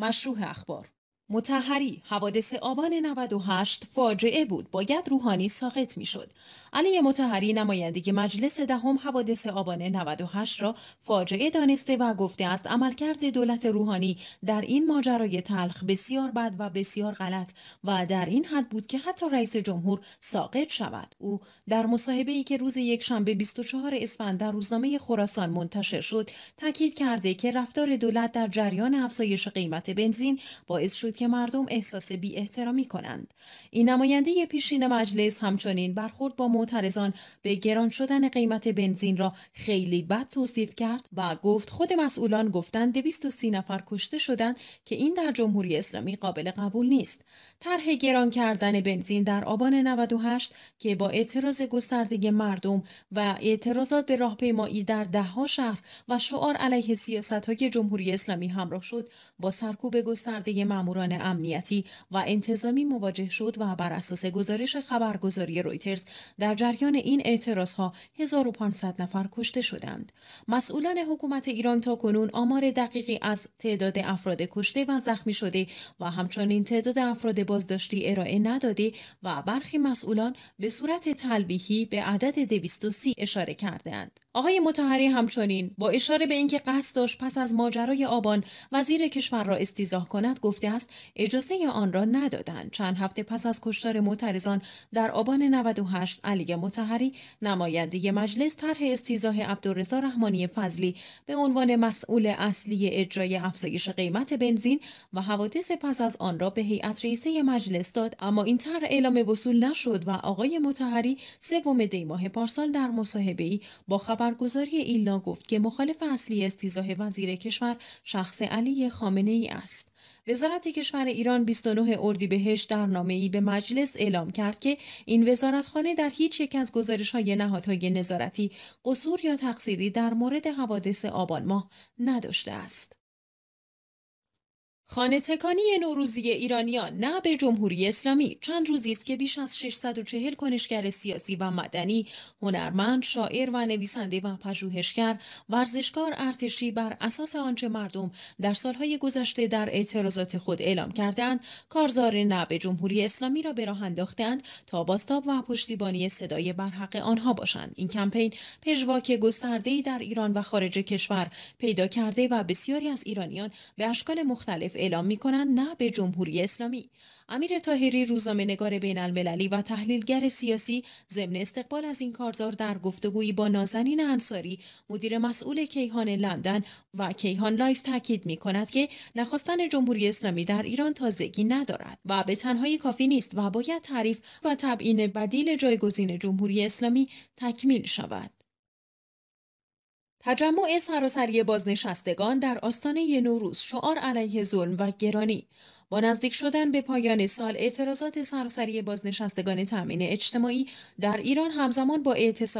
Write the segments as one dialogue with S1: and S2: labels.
S1: مشروح اخبار متحری حوادث آبان 98 فاجعه بود باید روحانی ساقط شد علی متحری نماینده مجلس دهم ده حوادث آبان 98 را فاجعه دانسته و گفته است عملکرد دولت روحانی در این ماجرای تلخ بسیار بد و بسیار غلط و در این حد بود که حتی رئیس جمهور ساقط شود او در مصاحبه ای که روز یکشنبه 24 اسفند در روزنامه خراسان منتشر شد تاکید کرده که رفتار دولت در جریان افزایش قیمت بنزین باعث شد که مردم احساس بی احترامی کنند. این نماینده پیشین مجلس همچنین برخورد با معترضان به گران شدن قیمت بنزین را خیلی بد توصیف کرد و گفت خود مسئولان گفتند 230 نفر کشته شدند که این در جمهوری اسلامی قابل قبول نیست. طرح گران کردن بنزین در آبان 98 که با اعتراض گسترده مردم و اعتراضات به راهپیمایی در دهها شهر و شعار علیه سیاست های جمهوری اسلامی همراه شد با سرکوب گسترده ماموران امنیتی و انتظامی مواجه شد و بر اساس گزارش خبرگزاری رویترز در جریان این اعتراضها 1500 نفر کشته شدند. مسئولان حکومت ایران تا کنون آمار دقیقی از تعداد افراد کشته و زخمی شده و همچنین تعداد افراد بازداشتی ارائه نداده و برخی مسئولان به صورت تلویحی به عدد 230 اشاره کردند. آقای متحری همچنین با اشاره به اینکه قصد داشت پس از ماجرای آبان وزیر کشور را استیزاه کند گفته است اجازه آن را ندادند چند هفته پس از کشتار معترضان در آبان 98 علی متحری نماینده مجلس طرح استیزاه عبدالرضا رحمانی فضلی به عنوان مسئول اصلی اجرای افزایش قیمت بنزین و حوادث پس از آن را به هیئت رئیسه مجلس داد اما این طرح اعلام وصول نشد و آقای متحری سوم دی ماه پارسال در مصاحبه ای با خبرگزاری ایلنا گفت که مخالف اصلی استیزاه وزیر کشور شخص علی خامنه ای است وزارت کشور ایران 29 اردیبهشت در ای به مجلس اعلام کرد که این وزارتخانه در هیچ یک از گزارش‌های نهادهای نظارتی قصور یا تقصیری در مورد حوادث آبان ماه نداشته است. خانه تکانی نوروزی ایرانیان نه به جمهوری اسلامی چند روزی است که بیش از 640 کنشگر سیاسی و مدنی، هنرمند، شاعر و نویسنده و پژوهشگر، ورزشکار ارتشی بر اساس آنچه مردم در سالهای گذشته در اعتراضات خود اعلام کردند، کارزار نه به جمهوری اسلامی را به راه انداختند تا باستاب و پشتیبانی صدای برحق آنها باشند. این کمپین پژواک گسترده‌ای در ایران و خارج کشور پیدا کرده و بسیاری از ایرانیان به اشکال مختلف اعلام می کنند نه به جمهوری اسلامی امیر تاهری روزنامه نگار بین المللی و تحلیلگر سیاسی ضمن استقبال از این کارزار در گفتگویی با نازنین انصاری مدیر مسئول کیهان لندن و کیهان لایف تاکید می کند که نخواستن جمهوری اسلامی در ایران تازگی ندارد و به تنهایی کافی نیست و باید تعریف و تبیین بدیل جایگزین جمهوری اسلامی تکمیل شود تجمع سراسری بازنشستگان در آستانه نوروز شعار علیه ظلم و گرانی با نزدیک شدن به پایان سال اعتراضات سرسری بازنشستگان تامین اجتماعی در ایران همزمان با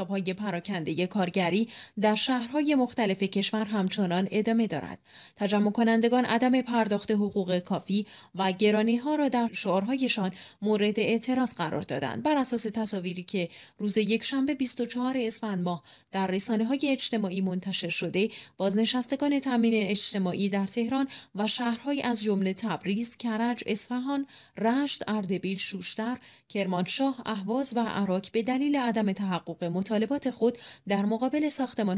S1: های پراکنده کارگری در شهرهای مختلف کشور همچنان ادامه دارد تجمع کنندگان عدم پرداخت حقوق کافی و گرانی ها را در شعارهایشان مورد اعتراض قرار دادند بر اساس تصاویری که روز یکشنبه 24 اسفند ماه در رسانه های اجتماعی منتشر شده بازنشستگان تامین اجتماعی در تهران و شهرهای از جمله تبریز کرج، اصفهان، رشت، اردبیل، شوشتر، کرمانشاه، اهواز و عراک به دلیل عدم تحقق مطالبات خود در مقابل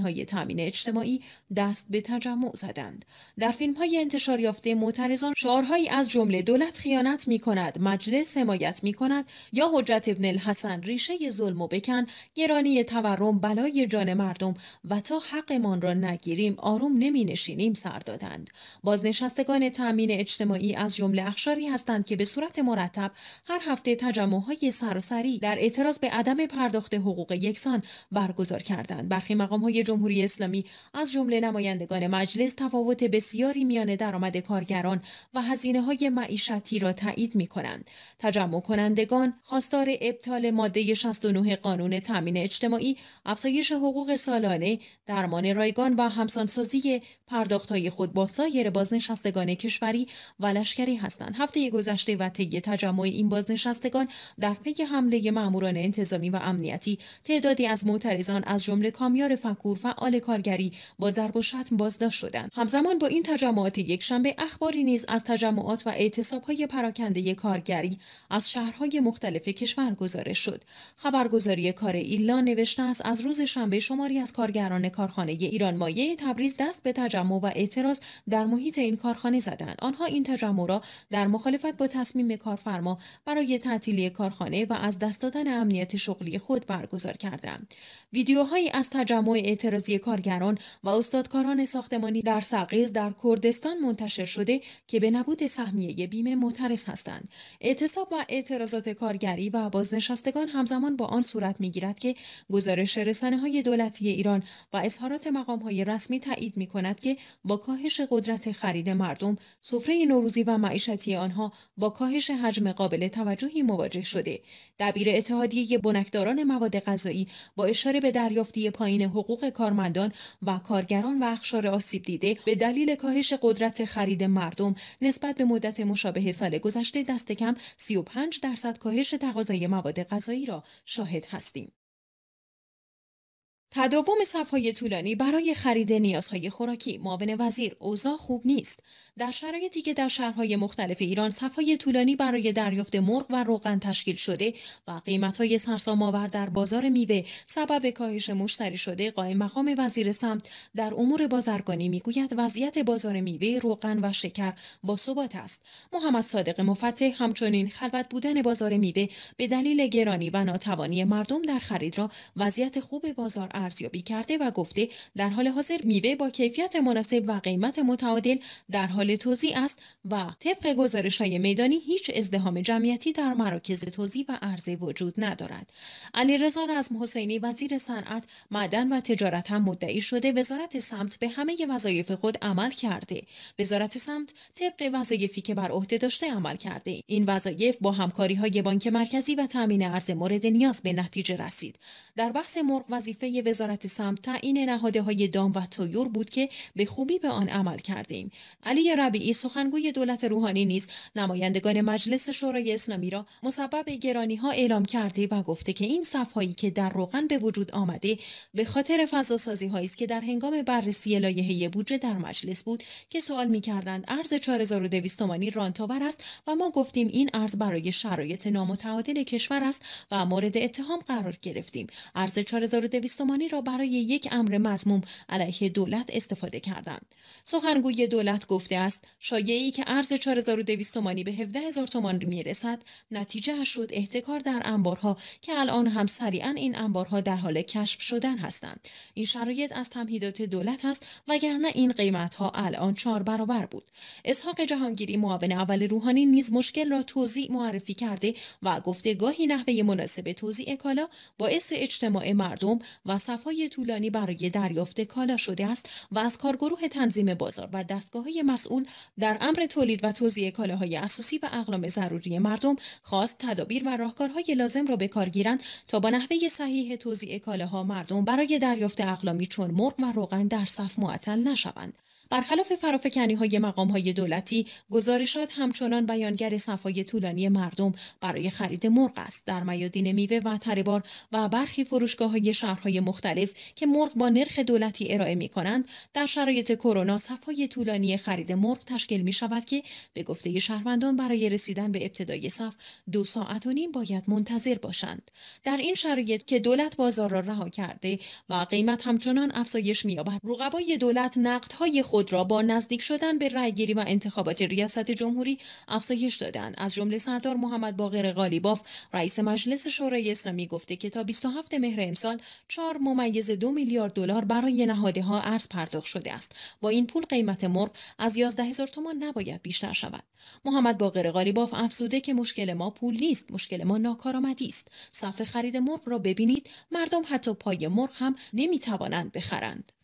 S1: های تامین اجتماعی دست به تجمع زدند. در فیلمهای انتشار یافته معترضان شعارهایی از جمله دولت خیانت می کند، مجلس حمایت می کند یا حجت ابن الحسن ریشه ظلم و بکن، گرانی تورم بلای جان مردم و تا حقمان را نگیریم آروم نمی نشینیم سر دادند. بازنشستگان تامین اجتماعی از جمله جمله اخشاری هستند که به صورت مرتب هر هفته های سراسری در اعتراض به عدم پرداخت حقوق یکسان برگزار کردند برخی مقامهای جمهوری اسلامی از جمله نمایندگان مجلس تفاوت بسیاری میان درآمد کارگران و هزینه های معیشتی را تایید می کنند تجمع کنندگان خواستار ابطال ماده 69 قانون تامین اجتماعی افزایش حقوق سالانه درمان رایگان و همسانسازی پرداختهای خود با سایر بازنشستگان کشوری و لشکری هستند هفته گذشته و طی تجمع این بازنشستگان در پی حمله ماموران انتظامی و امنیتی تعدادی از معترضان از جمله کامیار فکور فعال کارگری با ضرب و شتم بازداشت شدند همزمان با این تجمعات یک شنبه اخباری نیز از تجمعات و اعتصابهای پراکنده کارگری از شهرهای مختلف کشور گزارش شد خبرگزاری کار ایلا نوشته است از روز شنبه شماری از کارگران کارخانه ایران مایه تبریز دست به تجمع و اعتراض در محیط این کارخانه زدند آنها این تجمع را در مخالفت با تصمیم کارفرما برای تعطیلی کارخانه و از دست دادن امنیت شغلی خود برگزار کردند ویدیوهایی از تجمع اعتراضی کارگران و استادکاران ساختمانی در سقیز در کردستان منتشر شده که به نبود سهمیه بیمه معترض هستند اعتصاب و اعتراضات کارگری و بازنشستگان همزمان با آن صورت میگیرد که گزارش رسانه های دولتی ایران و اظهارات مقام های رسمی تایید می کند که با کاهش قدرت خرید مردم سفره نوروزی و معیشتی آنها با کاهش حجم قابل توجهی مواجه شده دبیر اتحادیه بنکداران مواد غذایی با اشاره به دریافتی پایین حقوق کارمندان و کارگران و اخشار آسیب دیده به دلیل کاهش قدرت خرید مردم نسبت به مدت مشابه سال گذشته دست کم 35 درصد کاهش تقاضای مواد غذایی را شاهد هستیم تداوم صفهای طولانی برای خرید نیازهای خوراکی معاون وزیر اوضاع خوب نیست در شرایطی که در شهرهای مختلف ایران صفهای طولانی برای دریافت مرغ و روغن تشکیل شده و قیمتهای آور در بازار میوه سبب کاهش مشتری شده قائم مقام وزیر سمت در امور بازرگانی میگوید وضعیت بازار میوه روغن و شکر با ثبات است محمد صادق مفتح همچنین خلوت بودن بازار میوه به دلیل گرانی و ناتوانی مردم در خرید را وضعیت خوب بازار ارزیابی کرده و گفته در حال حاضر میوه با کیفیت مناسب و قیمت متعادل در حال توزیع است و طبق گزارش های میدانی هیچ ازدهام جمعیتی در مراکز توزیع و عرضه وجود ندارد علیرضا رزم حسینی وزیر صنعت معدن و تجارت هم مدعی شده وزارت سمت به همه وظایف خود عمل کرده وزارت سمت طبق وظایفی که بر عهده داشته عمل کرده این وظایف با همکاری های بانک مرکزی و تامین ارز مورد نیاز به نتیجه رسید در بحث مرغ وظیفه وزارت سمت تعیین های دام و تویور بود که به خوبی به آن عمل کردیم علی ربیعی سخنگوی دولت روحانی نیز نمایندگان مجلس شورای اسلامی را مسبب گرانی ها اعلام کرده و گفته که این صفهایی که در روغن به وجود آمده به خاطر سازی هایی است که در هنگام بررسی لایحه بودجه در مجلس بود که سوال میکردند ارز 4200 تومانی رانتاور است و ما گفتیم این ارز برای شرایط نامتعادل کشور است و مورد اتهام قرار گرفتیم ارز 4200 را برای یک امر مضموم، علیه دولت استفاده کردند سخنگوی دولت گفته است شایعی که ارز 4200 تومانی به 17000 تومان میرسد نتیجه شد احتکار در انبارها که الان هم سریعا این انبارها در حال کشف شدن هستند این شرایط از تمهیدات دولت است وگرنه این قیمت ها الان چهار برابر بود اسحاق جهانگیری معاون اول روحانی نیز مشکل را توضیح معرفی کرده و گفته گاهی نحوه مناسب توزیع کالا باعث اجتماع مردم و صفای طولانی برای دریافت کالا شده است و از کارگروه تنظیم بازار و دستگاه های مسئول در امر تولید و توزیع کالاهای اساسی و اقلام ضروری مردم خواست تدابیر و راهکارهای لازم را به کار گیرند تا با نحوه صحیح توزیع کالاها مردم برای دریافت اقلامی چون مرغ و روغن در صف معطل نشوند برخلاف فرافکنی های مقام های دولتی گزارشات همچنان بیانگر صفای طولانی مردم برای خرید مرغ است در میادین میوه و تربار و برخی فروشگاه های شهرهای مختلف مختلف که مرغ با نرخ دولتی ارائه می کنند در شرایط کرونا صفهای طولانی خرید مرغ تشکیل می شود که به گفته شهروندان برای رسیدن به ابتدای صف دو ساعت و نیم باید منتظر باشند در این شرایط که دولت بازار را رها کرده و قیمت همچنان افزایش یابد رقبای دولت نقدهای خود را با نزدیک شدن به رأیگیری و انتخابات ریاست جمهوری افزایش دادند از جمله سردار محمد باقر قالیباف رئیس مجلس شورای اسلامی گفته که تا 27 مهر امسال 4 ممیز دو میلیارد دلار برای نهادها ارز پرداخت شده است با این پول قیمت مرغ از یازده هزار تومان نباید بیشتر شود محمد باقر غالیباف افزوده که مشکل ما پول نیست مشکل ما ناکارآمدی است صفحه خرید مرغ را ببینید مردم حتی پای مرغ هم نمیتوانند بخرند